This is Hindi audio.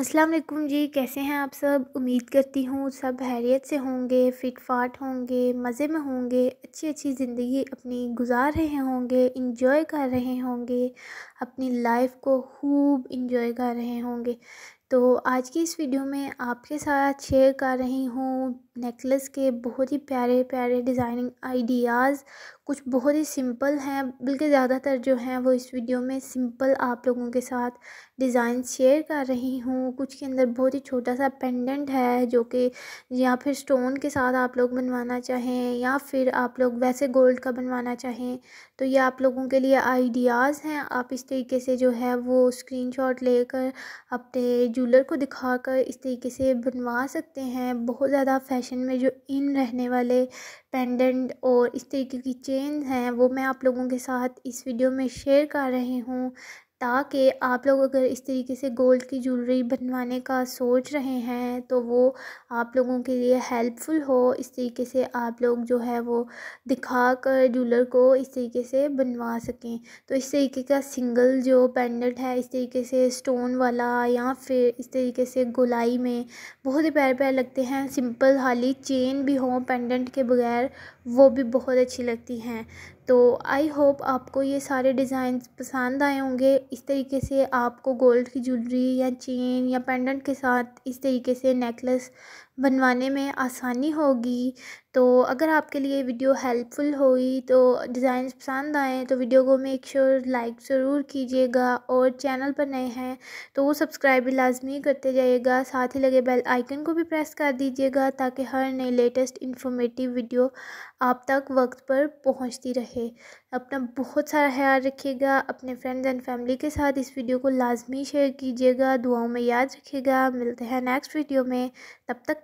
अस्सलाम वालेकुम जी कैसे हैं आप सब उम्मीद करती हूँ सब हैरियत से होंगे फिट फाट होंगे मज़े में होंगे अच्छी अच्छी ज़िंदगी अपनी गुजार रहे होंगे इंजॉय कर रहे होंगे अपनी लाइफ को खूब इंजॉय कर रहे होंगे तो आज की इस वीडियो में आपके साथ शेयर कर रही हूँ नेकलेस के बहुत ही प्यारे प्यारे डिज़ाइनिंग आइडियाज़ कुछ बहुत ही सिंपल हैं बल्कि ज़्यादातर जो हैं वो इस वीडियो में सिंपल आप लोगों के साथ डिज़ाइन शेयर कर रही हूँ कुछ के अंदर बहुत ही छोटा सा पेंडेंट है जो कि या फिर स्टोन के साथ आप लोग बनवाना चाहें या फिर आप लोग वैसे गोल्ड का बनवाना चाहें तो ये आप लोगों के लिए आइडियाज़ हैं आप इस तरीके से जो है वो स्क्रीन लेकर अपने ज्वेलर को दिखा कर इस तरीके से बनवा सकते हैं बहुत ज़्यादा फैशन में जो इन रहने वाले पेंडेंट और इस तरीके की चेन हैं वो मैं आप लोगों के साथ इस वीडियो में शेयर कर रही हूँ ताकि आप लोग अगर इस तरीके से गोल्ड की ज्वेलरी बनवाने का सोच रहे हैं तो वो आप लोगों के लिए हेल्पफुल हो इस तरीके से आप लोग जो है वो दिखा कर ज्वेलर को इस तरीके से बनवा सकें तो इस तरीके का सिंगल जो पेंडेंट है इस तरीके से स्टोन वाला या फिर इस तरीके से गोलाई में बहुत ही प्यारे प्यारे लगते हैं सिंपल हाली चेन भी हो पेंडेंट के बगैर वो भी बहुत अच्छी लगती हैं तो आई होप आपको ये सारे डिज़ाइन पसंद आए होंगे इस तरीके से आपको गोल्ड की ज्वेलरी या चेन या पेंडेंट के साथ इस तरीके से नेकलेस बनवाने में आसानी होगी तो अगर आपके लिए वीडियो हेल्पफुल होगी तो डिज़ाइन पसंद आएँ तो वीडियो को मेक श्योर लाइक ज़रूर कीजिएगा और चैनल पर नए हैं तो वो सब्सक्राइब भी लाजमी करते जाइएगा साथ ही लगे बेल आइकन को भी प्रेस कर दीजिएगा ताकि हर नई लेटेस्ट इन्फॉर्मेटिव वीडियो आप तक वक्त पर पहुँचती रहे अपना बहुत सारा ख्याल रखिएगा अपने फ्रेंड्स एंड फैमिली के साथ इस वीडियो को लाजमी शेयर कीजिएगा दुआओं में याद रखिएगा मिलते हैं नेक्स्ट वीडियो में तब तक